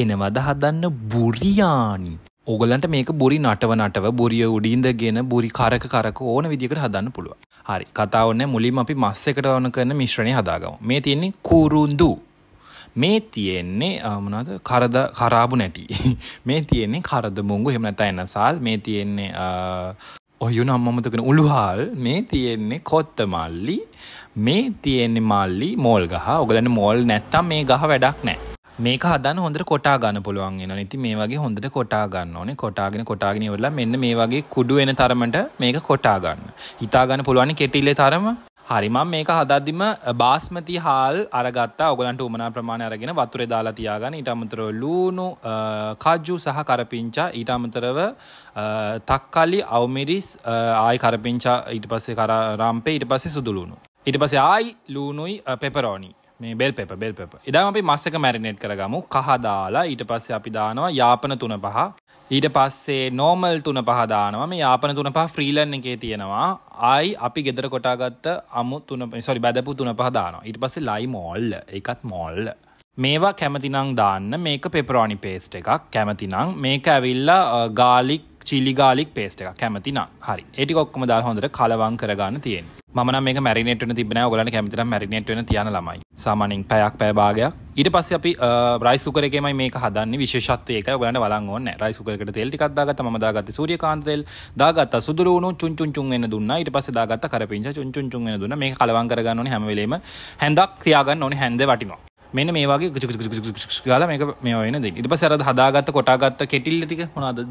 එනවද හදන්න බුරියානි. ඔගලන්ට මේක බොරි නටව නටව බොරිය උඩින්දගෙන බොරි කරක කරක ඕන විදිකට හදන්න පුළුව. හරි කතාවන්න මුලින් අපි මස් එකට ඕන කරන මිශ්‍රණය හදාගම. මේ තියෙන්නේ කුරුන්දු. මේ තියෙන්නේ මනද කරද කරාබු නැටි. මේ තියෙන්නේ කරද මුංගු හෙමනත එන්නසාල් මේ තියෙන්නේ ඔයුන අම්මතකන උළුහාල් මේ තියෙන්නේ කොත්ත මල්ලි මේ තියෙන්නේ මල්ලි මෝල් ගහ ඔගලන්න මෝල් නැත්තම් මේ ගහ වැඩක් නෑ මේක හදන්න හොඳට කොටා ගන්න පුළුවන් වෙනවා. ඉතින් මේ වගේ හොඳට කොටා ගන්න ඕනේ. කොටාගෙන කොටාගෙන ඉවරලා මෙන්න මේ වගේ කුඩු එන තරමට මේක කොටා ගන්න. හිතා ගන්න පුළුවන් කෙටිල්ලේ තරම. හරි මම මේක හදද්දිම බාස්මති හාල් අරගත්තා. ඔයගලන්ට උමනා ප්‍රමාණය අරගෙන වතුරේ දාලා තියාගන්න. ඊට අමතරව ලූණු, කාජු සහ කරපිංචා, ඊට අමතරව තක්කලි, අවමිරිස්, ආයි කරපිංචා, ඊට පස්සේ කරාම්පේ, ඊට පස්සේ සුදු ලූණු. ඊට පස්සේ ආයි ලූණුයි පෙපරෝනි මේ බෙල් පෙප බෙල් පෙප එදාම අපි මස්සක මැරිනෙට් කරගමු කහදාලා ඊට පස්සේ අපි දානවා යාපන තුන පහ ඊට පස්සේ නෝමල් තුන පහදානවා මේ යාපන තුන පහ ෆ්‍රීලන් එකේ තියෙනවා ආයි අපි ගෙදර කොටාගත්ත අමු තුන සොරි බැදපු තුන පහදානවා ඊට පස්සේ ලයි මෝල්ල එකත් මෝල්ල මේවා කැමතිනං දාන්න මේක පෙපරෝනි පේස්ට එකක් කැමතිනං මේක ඇවිල්ලා ගාලික් චිලි ගාලික් පේස්ට එක කැමතිනම් හරි එටි ඔක්කම දා හොඳට කලවන් කරගන්න තියෙන් මන මේ මැරිනට තිබන ගලන කැමිතර මැරිනට තියන ළමයි සාමානින් පැයක් පෑභාගයක් ඊට පස්ස අපි රයිසුකරගේම මේ හදන්න විශෂත්වයක ගලන වලන්න රයිසුකරට තෙල්ටි කක්දාගත මදාගත සූරිය කාන්තෙල් දාගත් සුදුරුණු චුන්චුන් එන්න දුන්න ඊට පස දාගත කරපිච චුන්චුන් දුන්න මේ කලවන්ගරගන්න හැමවලීම හැඳක් තියාගන්න ඕන හැඳ වටිනවා මෙන්න මේ වගේ ගාලා මේක මේ වෙන දෙක. ඊට පස්සේ අර හදාගත්ත කොටාගත්ත කෙටිල්ල ටික මොනවද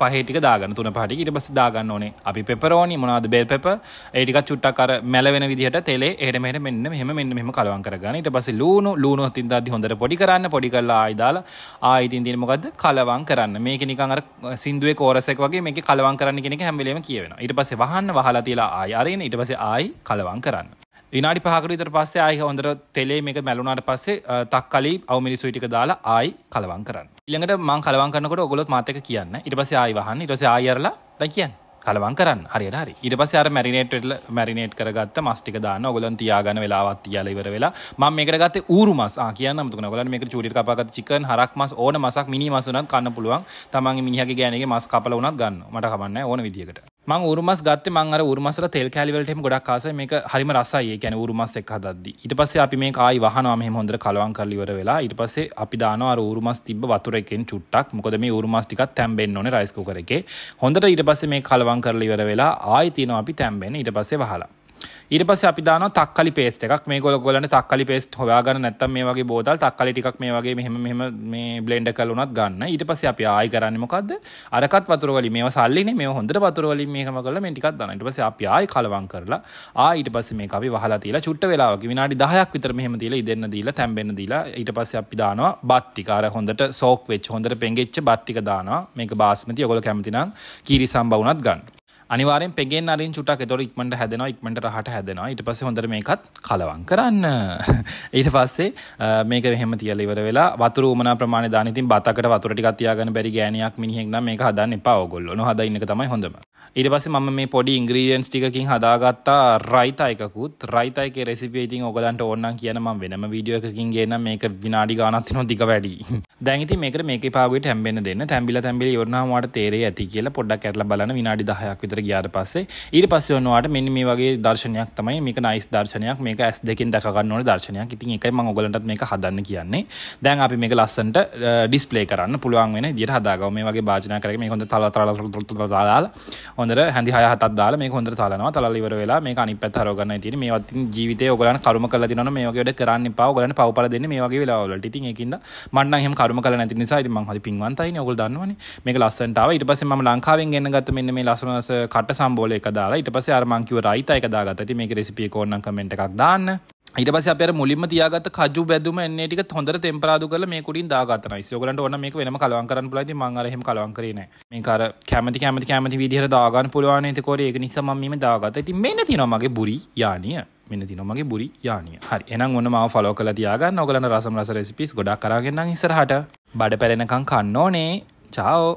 පහේ ටික දාගන්න තුන පහ ටික ඊට පස්සේ දාගන්න ඕනේ. අපි පෙපරෝනි මොනවද බෙල් පෙපර් ඒ ටිකක් චුට්ටක් අර මැලවෙන විදිහට තෙලේ එහෙට මෙහෙට මෙන්න මෙහෙම මෙන්න මෙහෙම කලවම් කරගන්න. ඊට පස්සේ ලූණු ලූණු අතින් දාද්දි හොඳට පොඩි කරන්න පොඩි කරලා ආයි දාලා ආයි ඉතින් තියෙන මොකද්ද කලවම් කරන්න. මේක නිකන් අර සින්දුවේ කෝරස් එක වගේ මේකේ කලවම් කරන්න කියන එක හැම වෙලේම කියවෙනවා. ඊට පස්සේ වහන්න වහලා තියලා ආයි අරින්න ඊට පස්සේ ආයි කලවම් කරන්න. විනාඩි පහකට විතර පස්සේ ආයි හොඳට තෙලේ මේක මැලුණාට පස්සේ තක්කලි අවු මිරිසුයි ටික දාලා ආයි කලවම් කරන්න. ඊළඟට මං කලවම් කරනකොට ඔයගොල්ලොත් මාත් එක්ක කියන්න. ඊට පස්සේ ආයි වහන්න. ඊට පස්සේ ආයි අරලා දැන් කියන්න. කලවම් කරන්න. හරියට හරි. ඊට පස්සේ අර මැරිනේට් වෙලා මැරිනේට් කරගත්ත මස් ටික දාන්න. ඔයගොල්ලන් තියාගන්න වෙලාවක් තියාලා ඉවර වෙලා මම මේකට ගත්තේ ඌරු මස්. ආ කියන්නම තුන. ඔයගොල්ලන් මේකට චූටියට කපාගත්ත චිකන්, හරක් මස් ඕන මසක් මිනි මස් උනත් කන්න පුළුවන්. තමන්ගේ මිනිහාගේ ගෑණිගේ මස් කපලා උනත් ගන්න. මට කමන්නේ ඕන විදියකට. මං උරුමස් ගත්ත මංර උරුමසර තෙල් කැලිවලටම ගොඩක් කාස මේක හරිම රසයි ගැන උරුමස් එක් හදදි ඊට පස්සේ අපි මේ කායි වහනවාම හොඳට කලවන් කරලිවර වෙලා ඊට පස්සේ අපි දානවා අර උරුමස් තිබ්බ වතුර එකෙන් චුට්ටක් මොකද මේ උරුමස් ටිකක් තැම්බෙන්න ඕනේ රයිස් කුකර් එකේ හොඳට ඊට පස්සේ මේ කලවන් කරලා ඉවර වෙලා ආයෙ තිනවා අපි තැම්බෙන්න ඊට පස්සේ වහලා ඊට පස්සේ අපි දානවා තක්කලි පේස්ට් එකක් මේක ඔයගොල්ලන්ට තක්කලි පේස්ට් හොයාගන්න නැත්නම් මේ වගේ බෝතල් තක්කලි ටිකක් මේ වගේ මෙහෙම මෙහෙම මේ බ්ලෙන්ඩර් කරලා උනත් ගන්න ඊට පස්සේ අපි ආයි කරන්නේ මොකද්ද අරකත් වතුර වලින් මේවා සල්ලිනේ මේවා හොඳට වතුර වලින් මේකම කරලා මේ ටිකක් දානවා ඊට පස්සේ අපි ආයි කලවම් කරලා ආ ඊට පස්සේ මේක අපි වහලා තියලා චුට්ට වෙලාවක විනාඩි 10ක් විතර මෙහෙම තියලා ඉදෙන්න දීලා තැම්බෙන්න දීලා ඊට පස්සේ අපි දානවා බත් ටික අර හොඳට සෝක් වෙච්ච හොඳට පෙඟෙච්ච බත් ටික දානවා මේක බාස්මති ඔයගොල්ලෝ කැමති නම් කීරිසම්බා වුණත් ගන්න අනිවාරෙන් පෙගෙන් අරින් චුටක් තොර ඉක්මට හැදෙන ඉක්මට රහට හැදෙනවා ඉට පස හොඳර මේකත් කලවන් කරන්න ඊට පස්සේ මේක මෙහම තියල ඉවර වෙලා වතුර මන ප්‍රමාණ දානතින් බතකට වතුරටි කතියාගන බැරි ගෑනයක් මිනිහෙක්න මේ හදන්න පවගොල්ල නොහදන්න තමයි හොඳම ඉට පස ම මේ පොඩි ඉංග්‍රීියන්ස් ටිකින් හදාගත්තා රයිතයිකුත් රයිතයික රෙසිපේ ඉතින් ඔගලන්ට ඕන්නන් කියනම වෙනම වීඩියෝකින් ගේන මේක විනාඩි ගානත්තින දික වැඩි දැගති මේක මේක පාගට හැම්බෙන දෙන්න තැම්බිල තැම්බිල යොරනාවට තේරේ ඇති කියලා පොඩ්ඩක් කැටල බලන විනාඩි දහයක් විතර ගියාට පස්සේ ඊට පස්ස වන්නවාට මෙනි මේ වගේ දර්ශනයක් තමයි මේක නයිස් දර්ශනයක් මේක ඇස් දෙකින් දකගන්න ඕන දර්ශනයක් ඉතින් එකයි ම ඔගලට මේක හදන්න කියන්නේ දැන් අපි මේක ලස්සන්ට ඩිස්පලේ uh, කරන්න පුළුවන් වෙන දිට හදාගව මේ වගේ භාජනා කරම හොඳ තලතරල දාලා හොඳට හැදි හය හතක් දාලා මේක හොඳට තලනවා තලලා ඉවර වෙලා මේක අනිත් පැත්ත හරව ගන්නයි තියෙන්නේ මේවත් ජීවිතේ ඔයගලන් කර්ම කරලා දිනවන මේ වගේ වැඩ කරන්න එපා ඔයගලන්ට පව්පල දෙන්නේ මේ වගේ වෙලාවවලට ඉතින් ඒකින්ද මම නම් එහෙම කර්ම කරලා නැති නිසා ඉතින් මං හරි පින්වන්තයිනේ ඔයගොල්ලෝ දන්නවනේ මේක ලස්සනට ආවා ඊට පස්සේ මම ලංකාවෙන් ගෙන ගත්ත මෙන්න මේ ලස්සන ලස්සන කට සම්බෝල එක දාලා ඊට පස්සේ අර මං කිව්ව රයිතා එක දාගත්තා ඉතින් මේක රෙසිපි එක ඕනනම් කමෙන්ට් එකක් දාන්න ඊට පස්සේ අපි අර මුලින්ම තියාගත්ත කජු බැදුම එන්නේ ටික හොඳට ටෙම්පරාදු කරලා මේ කුඩින් දාගත්තා නයිස්. ඔයගලන්ට ඕන මේක වෙනම කලවම් කරන්න පුළුවන්. ඉතින් මම අර එහෙම කලවම් කරේ නැහැ. මේක අර කැමති කැමති කැමති විදිහට දාගන්න පුළුවන්. ඒතකොට ඒක නිසා මම මේ දාගත්තා. ඉතින් මෙන්න තියෙනවා මගේ බුරි යානිය. මෙන්න තිනවා මගේ බුරි යානිය. හරි. එහෙනම් ඔන්න මාව ෆලෝ කරලා තියාගන්න. ඔයගලන්ට රසම් රස රෙසිපිස් ගොඩක් අරගෙන නම් ඉස්සරහට බඩ පැලෙනකන් කන්න ඕනේ. චාෝ.